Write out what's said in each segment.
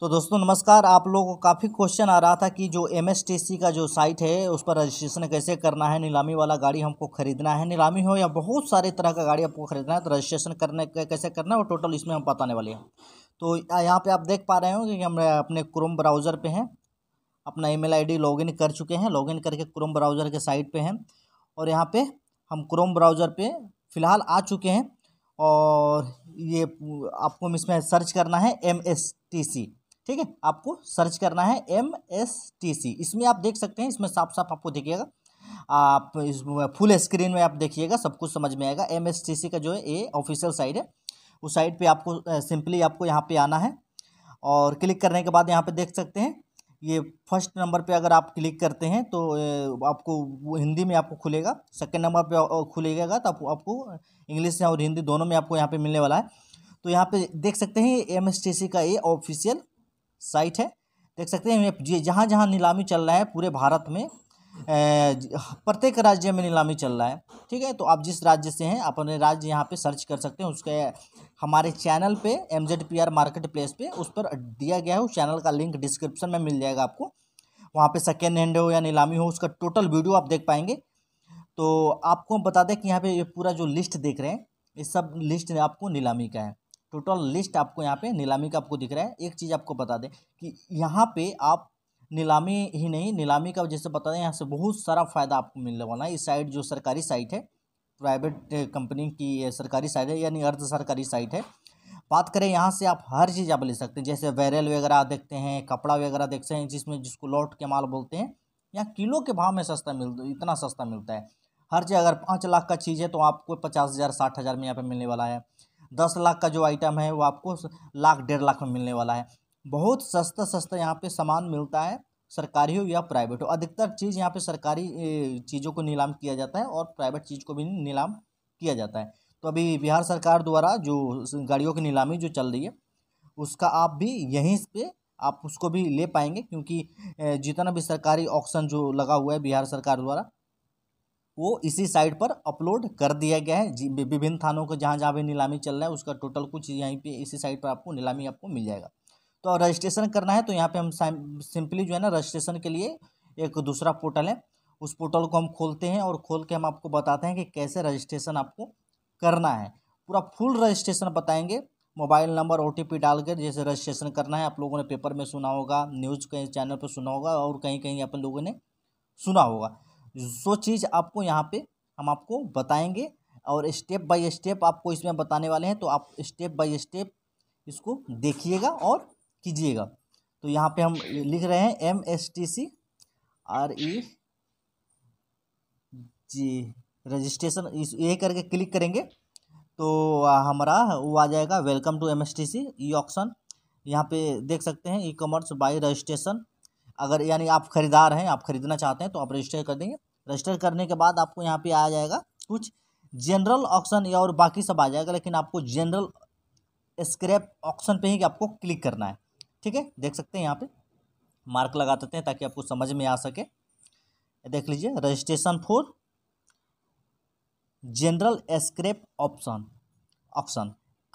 तो दोस्तों नमस्कार आप लोगों को काफ़ी क्वेश्चन आ रहा था कि जो एम का जो साइट है उस पर रजिस्ट्रेशन कैसे करना है नीलामी वाला गाड़ी हमको खरीदना है नीलामी हो या बहुत सारे तरह का गाड़ी आपको खरीदना है तो रजिस्ट्रेशन करने कैसे करना है वो टोटल इसमें हम बताने वाले हैं तो यहाँ पे आप देख पा रहे हो कि हम अपने क्रोम ब्राउज़र पर हैं अपना ई मेल लॉगिन कर चुके हैं लॉग करके क्रोम ब्राउज़र के साइट पर हैं और यहाँ पर हम क्रोम ब्राउज़र पर फ़िलहाल आ चुके हैं और ये आपको इसमें सर्च करना है एम एस टी सी ठीक है आपको सर्च करना है एम एस टी सी इसमें आप देख सकते हैं इसमें साफ साफ आपको देखिएगा आप इस फुल स्क्रीन में आप देखिएगा सब कुछ समझ में आएगा एम एस टी सी का जो है ये ऑफिशियल साइट है उस साइट पे आपको सिंपली आपको यहाँ पे आना है और क्लिक करने के बाद यहाँ पे देख सकते हैं ये फर्स्ट नंबर पे अगर आप क्लिक करते हैं तो आपको हिंदी में आपको खुलेगा सेकंड नंबर पे खुलेगा तो आप, आपको इंग्लिश और हिंदी दोनों में आपको यहाँ पे मिलने वाला है तो यहाँ पे देख सकते हैं एम एस टी सी का ये ऑफिशियल साइट है देख सकते हैं जहाँ जहाँ नीलामी चल रहा है पूरे भारत में प्रत्येक राज्य में नीलामी चल रहा है ठीक है तो आप जिस राज्य से हैं अपने राज्य यहाँ पे सर्च कर सकते हैं उसके हमारे चैनल पे M Z P R market place पे उस पर दिया गया है उस चैनल का लिंक डिस्क्रिप्शन में मिल जाएगा आपको वहाँ पे सेकेंड हैंड हो या नीलामी हो उसका टोटल वीडियो आप देख पाएंगे तो आपको बता दें कि यहाँ पे पूरा जो लिस्ट देख रहे हैं ये सब लिस्ट आपको नीलामी का है टोटल लिस्ट आपको यहाँ पे नीलामी का आपको दिख रहा है एक चीज़ आपको बता दें कि यहाँ पे आप नीलामी ही नहीं नीलामी का जैसे बता दें यहाँ से बहुत सारा फ़ायदा आपको मिलने वाला है इस साइट जो सरकारी साइट है प्राइवेट कंपनी की सरकारी साइट है यानी अर्ध सरकारी साइट है बात करें यहाँ से आप हर चीज़ आप ले सकते हैं जैसे वैरल वगैरह देखते हैं कपड़ा वगैरह देखते हैं जिसमें जिसको लौट के माल बोलते हैं यहाँ किलो के भाव में सस्ता मिल इतना सस्ता मिलता है हर चीज़ अगर पाँच लाख का चीज़ है तो आपको पचास हज़ार साठ हज़ार में यहाँ पर मिलने वाला है दस लाख का जो आइटम है वो आपको लाख डेढ़ लाख में मिलने वाला है बहुत सस्ता सस्ता यहाँ पे सामान मिलता है सरकारी हो या प्राइवेट हो अधिकतर चीज़ यहाँ पे सरकारी चीज़ों को नीलाम किया जाता है और प्राइवेट चीज़ को भी नीलाम किया जाता है तो अभी बिहार सरकार द्वारा जो गाड़ियों की नीलामी जो चल रही है उसका आप भी यहीं पर आप उसको भी ले पाएंगे क्योंकि जितना भी सरकारी ऑक्शन जो लगा हुआ है बिहार सरकार द्वारा वो इसी साइट पर अपलोड कर दिया गया है विभिन्न थानों को जहाँ जहाँ भी नीलामी चल रहा है उसका टोटल कुछ यहीं पे इसी साइट पर आपको नीलामी आपको मिल जाएगा तो रजिस्ट्रेशन करना है तो यहाँ पे हम सिंपली जो है ना रजिस्ट्रेशन के लिए एक दूसरा पोर्टल है उस पोर्टल को हम खोलते हैं और खोल के हम आपको बताते हैं कि कैसे रजिस्ट्रेशन आपको करना है पूरा फुल रजिस्ट्रेशन बताएंगे मोबाइल नंबर ओ डालकर जैसे रजिस्ट्रेशन करना है आप लोगों ने पेपर में सुना होगा न्यूज़ कहीं चैनल पर सुना होगा और कहीं कहीं अपन लोगों ने सुना होगा जो चीज़ आपको यहाँ पे हम आपको बताएंगे और स्टेप बाय स्टेप आपको इसमें बताने वाले हैं तो आप स्टेप बाय स्टेप इसको देखिएगा और कीजिएगा तो यहाँ पे हम लिख रहे हैं M S T C R E G registration इस ये करके क्लिक करेंगे तो हमारा वो आ जाएगा welcome to M S T C E option यहाँ पे देख सकते हैं ई कॉमर्स बाय रजिस्ट्रेशन अगर यानी आप ख़रीदार हैं आप ख़रीदना चाहते हैं तो आप रजिस्टर कर देंगे रजिस्टर करने के बाद आपको यहाँ पे आ जाएगा कुछ जनरल ऑप्शन या और बाकी सब आ जाएगा लेकिन आपको जनरल स्क्रैप ऑप्शन पे ही आपको क्लिक करना है ठीक है देख सकते हैं यहाँ पे मार्क लगा देते हैं ताकि आपको समझ में आ सके देख लीजिए registration for general scrap option option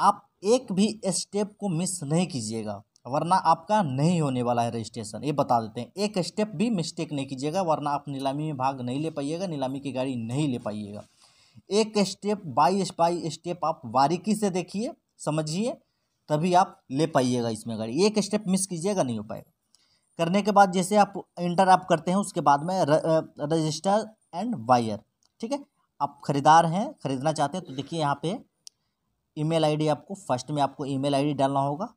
आप एक भी स्टेप को मिस नहीं कीजिएगा वरना आपका नहीं होने वाला है रजिस्ट्रेशन ये बता देते हैं एक स्टेप भी मिस्टेक नहीं कीजिएगा वरना आप नीलामी में भाग नहीं ले पाइएगा नीलामी की गाड़ी नहीं ले पाइएगा एक स्टेप बाई बाई स्टेप आप बारीकी से देखिए समझिए तभी आप ले पाइएगा इसमें गाड़ी एक स्टेप मिस कीजिएगा नहीं हो पाएगा करने के बाद जैसे आप इंटर आप करते हैं उसके बाद में रजिस्टर एंड बायर ठीक है आप खरीदार हैं खरीदना चाहते हैं तो देखिए यहाँ पे ईमेल आईडी आपको फर्स्ट में आपको ईमेल आईडी डालना होगा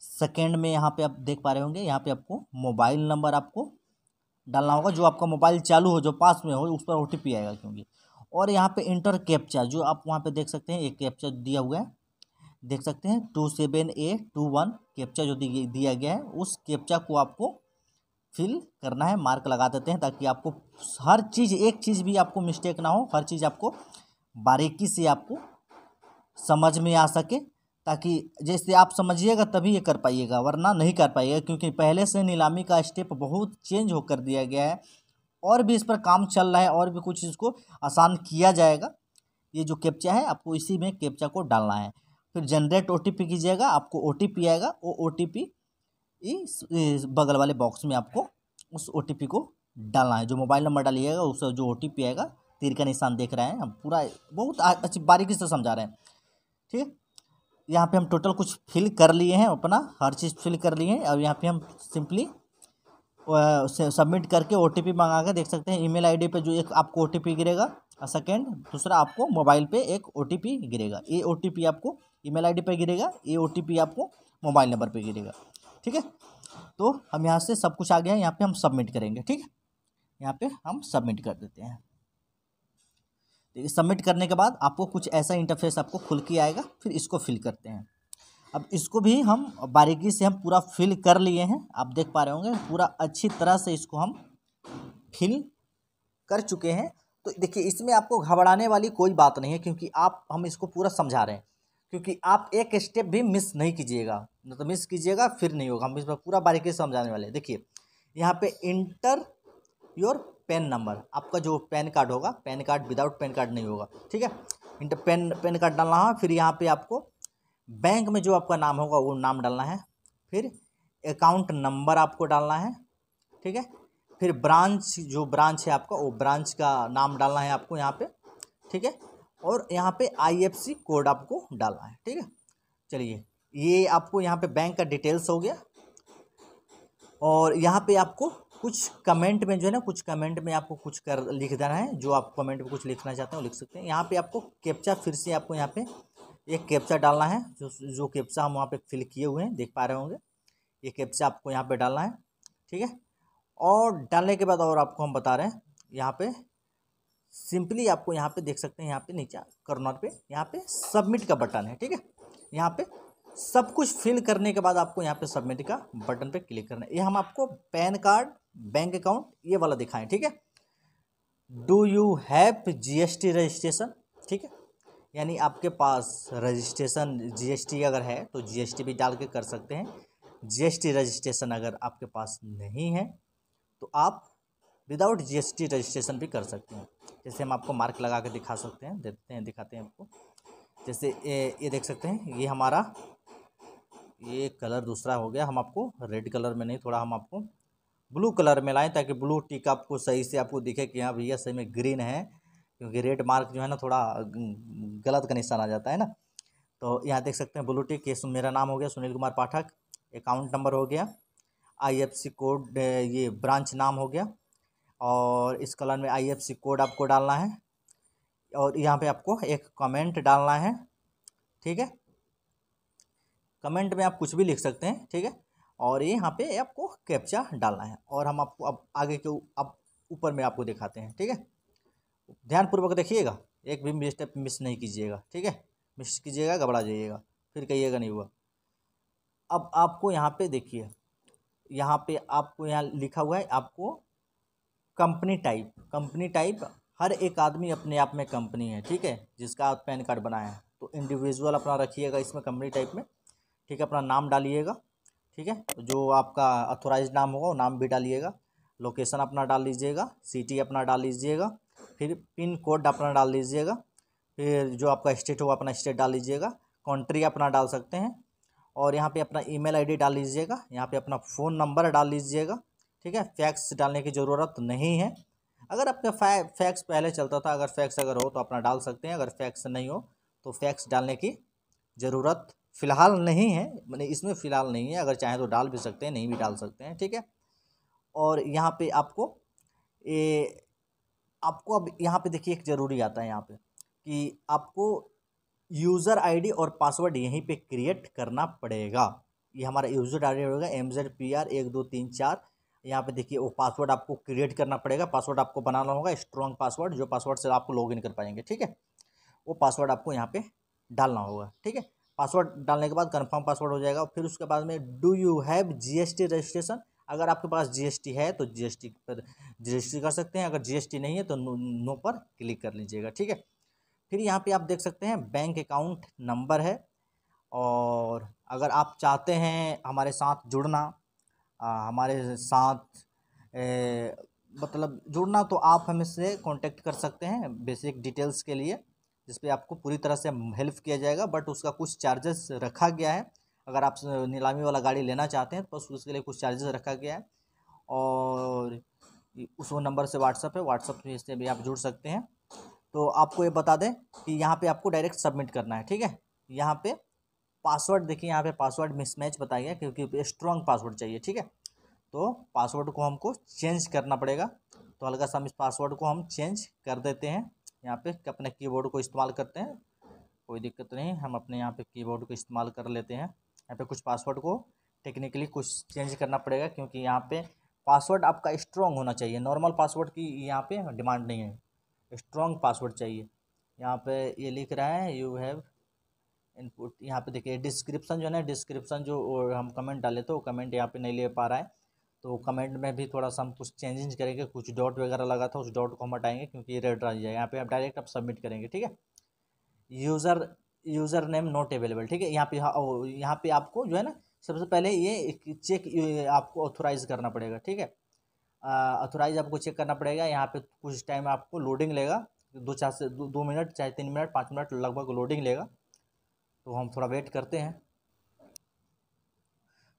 सेकेंड में यहाँ पे आप देख पा रहे होंगे यहाँ पे आपको मोबाइल नंबर आपको डालना होगा जो आपका मोबाइल चालू हो जो पास में हो उस पर ओ आएगा क्योंकि और यहाँ पे इंटर कैप्चा जो आप वहाँ पे देख सकते हैं एक कैप्चा दिया हुआ है देख सकते हैं two seven A two one captcha जो दिया गया है उस कैप्चा को आपको फिल करना है मार्क लगा देते हैं ताकि आपको हर चीज़ एक चीज़ भी आपको मिस्टेक ना हो हर चीज़ आपको बारीकी से आपको समझ में आ सके ताकि जैसे आप समझिएगा तभी ये कर पाइएगा वरना नहीं कर पाइएगा क्योंकि पहले से नीलामी का स्टेप बहुत चेंज होकर दिया गया है और भी इस पर काम चल रहा है और भी कुछ इसको आसान किया जाएगा ये जो कैप्चा है आपको इसी में कैप्चा को डालना है फिर जनरेट ओ कीजिएगा आपको ओ आएगा वो ओ इस बगल वाले बॉक्स में आपको उस ओ को डालना है जो मोबाइल नंबर डालिएगा उस जो ओ आएगा तीर का निशान देख रहे हैं हम पूरा बहुत अच्छी बारीकी से समझा रहे हैं ठीक है यहाँ पे हम टोटल कुछ फिल कर लिए हैं अपना हर चीज़ फिल कर लिए हैं अब यहाँ पे हम सिंपली सबमिट करके ओ टी पी मंगा कर देख सकते हैं ईमेल आईडी पे जो एक आपको ओ टी पी गिरेगा और सेकेंड दूसरा आपको मोबाइल पे एक ओ टी पी गिरेगा ये ओ टी पी आपको ईमेल आईडी पे गिरेगा ये ओ टी पी आपको मोबाइल नंबर पे गिरेगा ठीक है तो हम यहाँ से सब कुछ आ गया है यहाँ पर हम सबमिट करेंगे ठीक है यहाँ पर हम सबमिट कर देते हैं सबमिट करने के बाद आपको कुछ ऐसा इंटरफेस आपको खुल के आएगा फिर इसको फिल करते हैं अब इसको भी हम बारीकी से हम पूरा फिल कर लिए हैं आप देख पा रहे होंगे पूरा अच्छी तरह से इसको हम फिल कर चुके हैं तो देखिए इसमें आपको घबराने वाली कोई बात नहीं है क्योंकि आप हम इसको पूरा समझा रहे हैं क्योंकि आप एक स्टेप भी मिस नहीं कीजिएगा न तो मिस कीजिएगा फिर नहीं होगा हम इस पर पूरा बारीकी से समझाने वाले देखिए यहाँ पे इंटर योर पेन नंबर आपका जो पैन कार्ड होगा PAN card without PAN card नहीं होगा ठीक है इंटर पेन पैन कार्ड डालना है फिर यहाँ पे आपको बैंक में जो आपका नाम होगा वो नाम डालना है फिर अकाउंट नंबर आपको डालना है ठीक है फिर ब्रांच जो ब्रांच है आपका वो ब्रांच का नाम डालना है आपको यहाँ पर ठीक है और यहाँ पर आई कोड आपको डालना है ठीक है चलिए ये आपको यहाँ पर बैंक का डिटेल्स हो गया और यहाँ पे आपको कुछ कमेंट में जो है ना कुछ कमेंट में आपको कुछ कर लिख देना है जो आप कमेंट में कुछ लिखना चाहते हैं वो लिख सकते हैं यहाँ पे आपको कैप्चा फिर से आपको यहाँ पे एक कैप्चा डालना है जो जो कैप्चा हम वहाँ पे फिल किए हुए हैं देख पा रहे होंगे ये कैप्चा आपको यहाँ पे डालना है ठीक है और डालने के बाद और आपको हम बता रहे हैं यहाँ पर सिंपली आपको यहाँ पर देख सकते हैं यहाँ पर नीचा कॉर्नर पर यहाँ पर सबमिट का बटन है ठीक है यहाँ पर सब कुछ फिल करने के बाद आपको यहाँ पे सबमिट का बटन पे क्लिक करना है ये हम आपको पैन कार्ड बैंक अकाउंट ये वाला दिखाएं ठीक है do you have GST registration ठीक है यानी आपके पास रजिस्ट्रेशन जीएसटी अगर है तो जीएसटी भी डाल के कर सकते हैं जीएसटी रजिस्ट्रेशन अगर आपके पास नहीं है तो आप विदाउट जीएसटी रजिस्ट्रेशन भी कर सकते हैं जैसे हम आपको मार्क लगा के दिखा सकते हैं देते हैं दिखाते हैं आपको जैसे ये, ये देख सकते हैं ये हमारा ये कलर दूसरा हो गया हम आपको रेड कलर में नहीं थोड़ा हम आपको ब्लू कलर में लाएं ताकि ब्लू टिक आपको सही से आपको दिखे कि हाँ भैया सही में ग्रीन है क्योंकि रेड मार्क जो है ना थोड़ा गलत का निशान आ जाता है ना तो यहाँ देख सकते हैं ब्लू टिक ये मेरा नाम हो गया सुनील कुमार पाठक अकाउंट नंबर हो गया आई कोड ये ब्रांच नाम हो गया और इस कलर में आई कोड आपको डालना है और यहाँ पे आपको एक कमेंट डालना है ठीक है कमेंट में आप कुछ भी लिख सकते हैं ठीक है और ये यहाँ पे आपको कैप्चा डालना है और हम आपको अब आगे के अब ऊपर में आपको दिखाते हैं ठीक है ध्यानपूर्वक देखिएगा एक भी स्टेप मिस नहीं कीजिएगा ठीक है मिस कीजिएगा घबरा जाइएगा फिर कहिएगा नहीं हुआ अब आपको यहाँ पे देखिए यहाँ पे आपको यहाँ लिखा हुआ है आपको कंपनी टाइप कंपनी टाइप हर एक आदमी अपने आप में कंपनी है ठीक है जिसका आप पैन कार्ड बनाया है तो इंडिविजुअल अपना रखिएगा इसमें कंपनी टाइप में ठीक है अपना नाम डालिएगा ठीक है तो जो आपका अथोराइज नाम होगा वो नाम भी डालिएगा लोकेशन अपना डाल लीजिएगा सिटी अपना डाल लीजिएगा फिर पिन कोड अपना डाल लीजिएगा फिर जो आपका स्टेट होगा अपना स्टेट डाल लीजिएगा कंट्री अपना डाल सकते हैं और यहाँ पे अपना ईमेल आईडी डाल लीजिएगा यहाँ पे अपना फ़ोन नंबर डाल लीजिएगा ठीक है फैक्स डालने की ज़रूरत नहीं है अगर आपका फैक्स पहले चलता था अगर फैक्स अगर हो तो अपना डाल सकते हैं अगर फैक्स नहीं हो तो फैक्स डालने की ज़रूरत फ़िलहाल नहीं है मैंने इसमें फ़िलहाल नहीं है अगर चाहें तो डाल भी सकते हैं नहीं भी डाल सकते हैं ठीक है और यहाँ पे आपको ए, आपको अब यहाँ पे देखिए एक ज़रूरी आता है यहाँ पे कि आपको यूज़र आईडी और पासवर्ड यहीं पे क्रिएट करना पड़ेगा ये हमारा यूज़र आई डी होगा एम जेड पी आर एक दो तीन चार यहाँ पे देखिए वो पासवर्ड आपको क्रिएट करना पड़ेगा पासवर्ड आपको बनाना होगा स्ट्रॉन्ग पासवर्ड जो पासवर्ड से आप लॉग इन कर पाएंगे ठीक है वो पासवर्ड आपको यहाँ पर डालना होगा ठीक है पासवर्ड डालने के बाद कन्फर्म पासवर्ड हो जाएगा फिर उसके बाद में do you have G registration अगर आपके पास जी है तो जी पर रजिस्ट्री कर सकते हैं अगर जी नहीं है तो नो, नो पर क्लिक कर लीजिएगा ठीक है फिर यहाँ पे आप देख सकते हैं बैंक अकाउंट नंबर है और अगर आप चाहते हैं हमारे साथ जुड़ना आ, हमारे साथ ए, मतलब जुड़ना तो आप हमें से कॉन्टेक्ट कर सकते हैं बेसिक डिटेल्स के लिए जिसपे आपको पूरी तरह से हेल्प किया जाएगा बट उसका कुछ चार्जेस रखा गया है अगर आप नीलामी वाला गाड़ी लेना चाहते हैं तो बस उसके लिए कुछ चार्जेस रखा गया है और उस नंबर से व्हाट्सअप है व्हाट्सअप से भी आप जुड़ सकते हैं तो आपको ये बता दें कि यहाँ पे आपको डायरेक्ट सबमिट करना है ठीक है यहाँ पे पासवर्ड देखिए यहाँ पे पासवर्ड मिसमैच बताया गया क्योंकि स्ट्रॉन्ग पासवर्ड चाहिए ठीक है तो पासवर्ड को हमको चेंज करना पड़ेगा तो हल्का सा हम इस पासवर्ड को हम चेंज कर देते हैं यहाँ पे अपने कीबोर्ड को इस्तेमाल करते हैं कोई दिक्कत नहीं हम अपने यहाँ पे कीबोर्ड को इस्तेमाल कर लेते हैं यहाँ पे कुछ पासवर्ड को टेक्निकली कुछ चेंज करना पड़ेगा क्योंकि यहाँ पे पासवर्ड आपका स्ट्रॉन्ग होना चाहिए नॉर्मल पासवर्ड की यहाँ पे डिमांड नहीं है स्ट्रॉन्ग पासवर्ड चाहिए यहाँ पे ये लिख रहा है यू हैव इनपुट यहाँ पे देखिए डिस्क्रिप्शन जो है ना डिस्क्रिप्शन जो हम कमेंट डाले तो कमेंट यहाँ पर नहीं ले पा रहा है तो कमेंट में भी थोड़ा सा हम कुछ चेंजिंग करेंगे कुछ डॉट वगैरह लगा था उस डॉट को हम हटाएंगे क्योंकि ये रेड रह है यहाँ पे आप डायरेक्ट आप सबमिट करेंगे ठीक है user user name not available ठीक है यहाँ पे हाँ, यहाँ पे आपको जो है ना सबसे पहले ये चेक आपको ऑथोराइज करना पड़ेगा ठीक है ऑथोराइज आपको चेक करना पड़ेगा यहाँ पर कुछ टाइम आपको लोडिंग लेगा दो चार से दो, दो मिनट चाहे तीन मिनट पाँच मिनट लगभग लोडिंग लेगा तो हम थोड़ा वेट करते हैं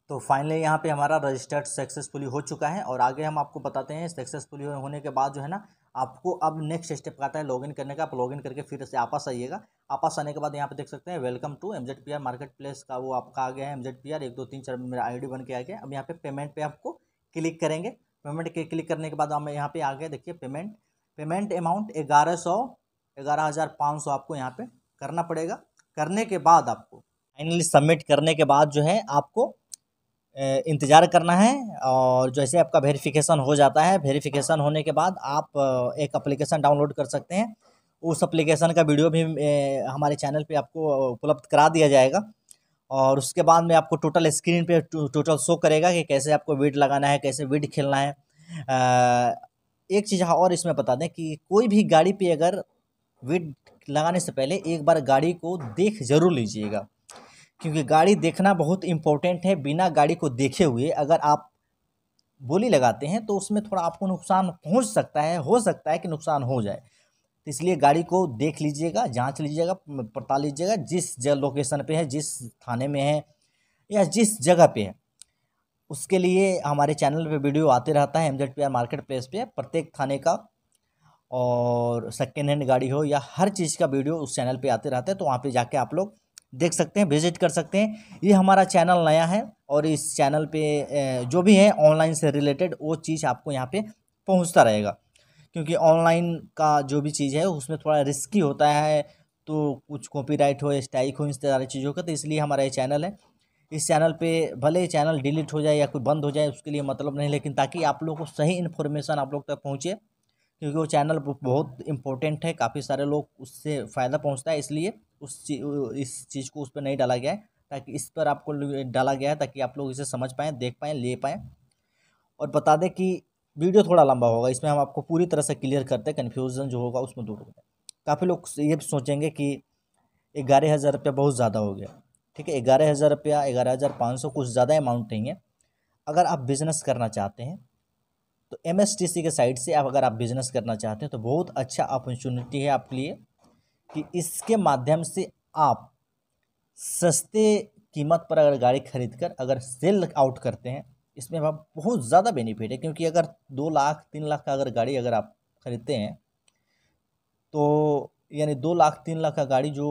तो फाइनली यहाँ पे हमारा रजिस्टर्ड सक्सेसफुली हो चुका है और आगे हम आपको बताते हैं सक्सेसफुली होने के बाद जो है ना आपको अब नेक्स्ट स्टेप आता है लॉगिन करने का आप लॉगिन करके फिर से आपस आइएगा आपस आने के बाद यहाँ पे देख सकते हैं welcome to M Z P R market place का वो आपका आ गया है एम जेड पी आर एक दो तीन चार मेरा आई डी बन के आ गया अब यहाँ पे पेमेंट पे आपको क्लिक करेंगे पेमेंट के क्लिक करने के बाद हम यहाँ पे आ गए देखिए पेमेंट पेमेंट अमाउंट ग्यारह सौ ग्यारह हज़ार पाँच सौ आपको यहाँ पे करना पड़ेगा करने के बाद आपको फाइनली सबमिट करने के बाद जो है आपको इंतज़ार करना है और जैसे आपका वेरिफिकेशन हो जाता है वेरिफिकेशन होने के बाद आप एक अप्लीकेशन डाउनलोड कर सकते हैं उस अप्लीकेशन का वीडियो भी हमारे चैनल पे आपको उपलब्ध करा दिया जाएगा और उसके बाद में आपको टोटल स्क्रीन पे टोटल शो करेगा कि कैसे आपको वीड लगाना है कैसे वीड खेलना है एक चीज़ और इसमें बता दें कि कोई भी गाड़ी पे अगर वीड लगाने से पहले एक बार गाड़ी को देख ज़रूर लीजिएगा क्योंकि गाड़ी देखना बहुत इम्पोर्टेंट है बिना गाड़ी को देखे हुए अगर आप बोली लगाते हैं तो उसमें थोड़ा आपको नुकसान पहुंच सकता है हो सकता है कि नुकसान हो जाए तो इसलिए गाड़ी को देख लीजिएगा जांच लीजिएगा पड़ताल लीजिएगा जिस जगह लोकेशन पे है जिस थाने में है या जिस जगह पे है उसके लिए हमारे चैनल पे वीडियो आते रहता है एम जेड मार्केट प्लेस पर प्रत्येक थाने का और सेकेंड हैंड गाड़ी हो या हर चीज़ का वीडियो उस चैनल पर आते रहते हैं तो वहाँ पर जाके आप लोग देख सकते हैं विजिट कर सकते हैं ये हमारा चैनल नया है और इस चैनल पे जो भी है ऑनलाइन से रिलेटेड वो चीज़ आपको यहाँ पे पहुँचता रहेगा क्योंकि ऑनलाइन का जो भी चीज़ है उसमें थोड़ा रिस्की होता है तो कुछ कॉपीराइट हो स्ट्राइक हो इन सारी चीज़ों का तो इसलिए हमारा ये चैनल है इस चैनल पे भले ही चैनल डिलीट हो जाए या कोई बंद हो जाए उसके लिए मतलब नहीं लेकिन ताकि आप लोग को सही इन्फॉर्मेशन आप लोग तक पहुँचे क्योंकि वो चैनल बहुत इंपॉर्टेंट है काफ़ी सारे लोग उससे फ़ायदा पहुँचता है इसलिए उस चीज इस चीज़ को उस पर नहीं डाला गया है ताकि इस पर आपको डाला गया है ताकि आप लोग इसे समझ पाएँ देख पाएँ ले पाएँ और बता दें कि वीडियो थोड़ा लंबा होगा इसमें हम आपको पूरी तरह से क्लियर करते हैं कन्फ्यूज़न जो होगा उसमें दूर होगा काफ़ी लोग ये सोचेंगे कि ग्यारह हज़ार रुपया बहुत ज़्यादा हो गया ठीक है ग्यारह हज़ार रुपया ग्यारह हज़ार पाँच सौ कुछ ज़्यादा अमाउंट नहीं है अगर आप बिज़नेस करना चाहते हैं तो एम के साइड से आप अगर आप बिज़नेस करना चाहते हैं तो बहुत अच्छा अपॉर्चुनिटी है आपके लिए कि इसके माध्यम से आप सस्ते कीमत पर अगर गाड़ी खरीद कर अगर सेल आउट करते हैं इसमें आप बहुत ज़्यादा बेनिफिट है क्योंकि अगर दो लाख तीन लाख का अगर गाड़ी अगर आप खरीदते हैं तो यानी दो लाख तीन लाख का गाड़ी जो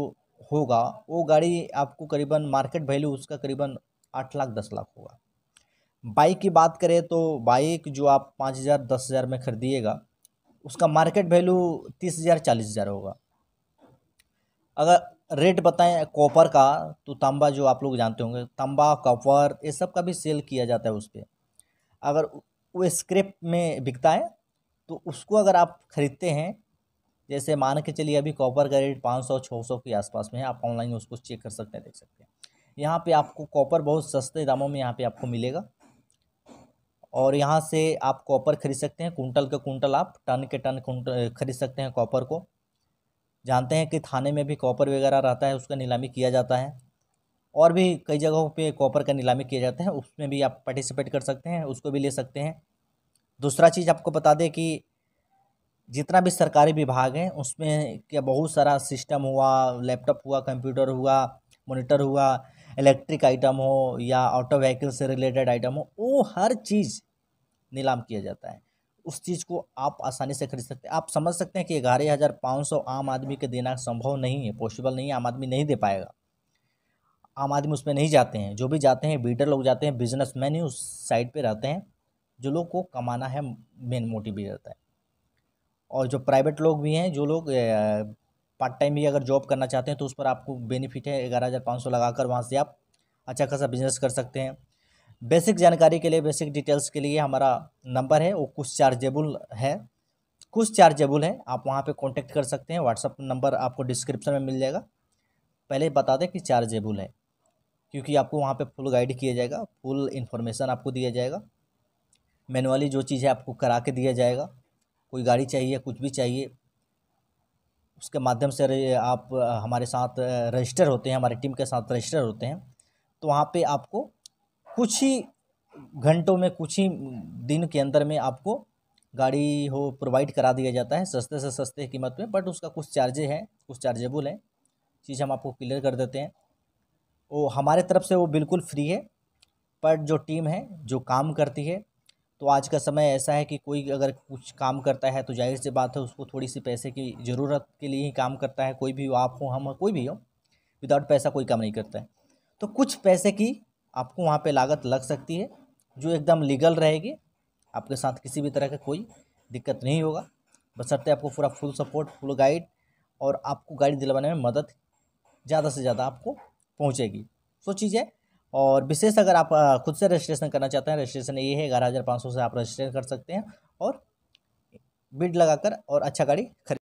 होगा वो गाड़ी आपको करीबन मार्केट वैल्यू उसका करीबन आठ लाख दस लाख होगा बाइक की बात करें तो बाइक जो आप पाँच हज़ार दस हज़ार में खरीदिएगा उसका मार्केट वैल्यू तीस हज़ार चालीस हज़ार होगा अगर रेट बताएं कॉपर का तो तांबा जो आप लोग जानते होंगे तांबा कॉपर ये सब का भी सेल किया जाता है उस पर अगर वो स्क्रिप में बिकता है तो उसको अगर आप ख़रीदते हैं जैसे मान के चलिए अभी कॉपर का रेट पाँच सौ छः सौ के आसपास में है आप ऑनलाइन उसको चेक कर सकते हैं देख सकते हैं यहाँ पे आपको कॉपर बहुत सस्ते दामों में यहाँ पे आपको मिलेगा और यहाँ से आप कॉपर खरीद सकते हैं कुंटल के कुंटल आप टन के टन खरीद सकते हैं कॉपर को जानते हैं कि थाने में भी कॉपर वगैरह रहता है उसका नीलामी किया जाता है और भी कई जगहों पे कॉपर का नीलामी किया जाता है उसमें भी आप पार्टिसिपेट कर सकते हैं उसको भी ले सकते हैं दूसरा चीज़ आपको बता दें कि जितना भी सरकारी विभाग है उसमें क्या बहुत सारा सिस्टम हुआ लैपटॉप हुआ कंप्यूटर हुआ मोनिटर हुआ इलेक्ट्रिक आइटम हो या ऑटो व्हीकल से रिलेटेड आइटम हो वो हर चीज़ नीलाम किया जाता है उस चीज़ को आप आसानी से खरीद सकते हैं आप समझ सकते हैं कि ग्यारह हज़ार पाँच सौ आम आदमी के देना संभव नहीं है पॉसिबल नहीं है आम आदमी नहीं दे पाएगा आम आदमी उसमें नहीं जाते हैं जो भी जाते हैं बीटर लोग जाते हैं बिजनेस मैन ही उस साइड पर रहते हैं जो लोग को कमाना है मेन मोटिव रहता है और जो प्राइवेट लोग भी हैं जो लोग पार्ट टाइम भी अगर जॉब करना चाहते हैं तो उस पर आपको बेनिफिट है ग्यारह हज़ार पाँच सौ लगा कर वहाँ से आप अच्छा खासा बिजनेस कर सकते हैं बेसिक जानकारी के लिए बेसिक डिटेल्स के लिए हमारा नंबर है वो कुछ चार्जेबल है कुछ चार्जेबल है आप वहाँ पे कांटेक्ट कर सकते हैं व्हाट्सअप नंबर आपको डिस्क्रिप्शन में मिल जाएगा पहले बता दें कि चार्जेबल है क्योंकि आपको वहाँ पे फुल गाइड किया जाएगा फुल इन्फॉर्मेशन आपको दिया जाएगा मैनुअली जो चीज़ है आपको करा के दिया जाएगा कोई गाड़ी चाहिए कुछ भी चाहिए उसके माध्यम से आप हमारे साथ रजिस्टर होते हैं हमारी टीम के साथ रजिस्टर होते हैं तो वहाँ पे आपको कुछ ही घंटों में कुछ ही दिन के अंदर में आपको गाड़ी हो प्रोवाइड करा दिया जाता है सस्ते से सस्ते कीमत में बट उसका कुछ चार्जे हैं कुछ चार्जेबल है चीज़ हम आपको क्लियर कर देते हैं वो हमारे तरफ से वो बिल्कुल फ्री है बट जो टीम है जो काम करती है तो आज का समय ऐसा है कि कोई अगर कुछ काम करता है तो जाहिर सी बात है उसको थोड़ी सी पैसे की ज़रूरत के लिए ही काम करता है कोई भी आप हो हम कोई भी हो विदाउट पैसा कोई काम नहीं करता है तो कुछ पैसे की आपको वहाँ पे लागत लग सकती है जो एकदम लीगल रहेगी आपके साथ किसी भी तरह का कोई दिक्कत नहीं होगा बसरते आपको पूरा फुल सपोर्ट फुल गाइड और आपको गाड़ी दिलवाने में मदद ज़्यादा से ज़्यादा आपको पहुँचेगी सो चीज़ है और विशेष अगर आप खुद से रजिस्ट्रेशन करना चाहते हैं रजिस्ट्रेशन ये है ग्यारह हज़ार पाँच सौ से आप रजिस्ट्रेशन कर सकते हैं और बिड लगाकर और अच्छा गाड़ी खरीद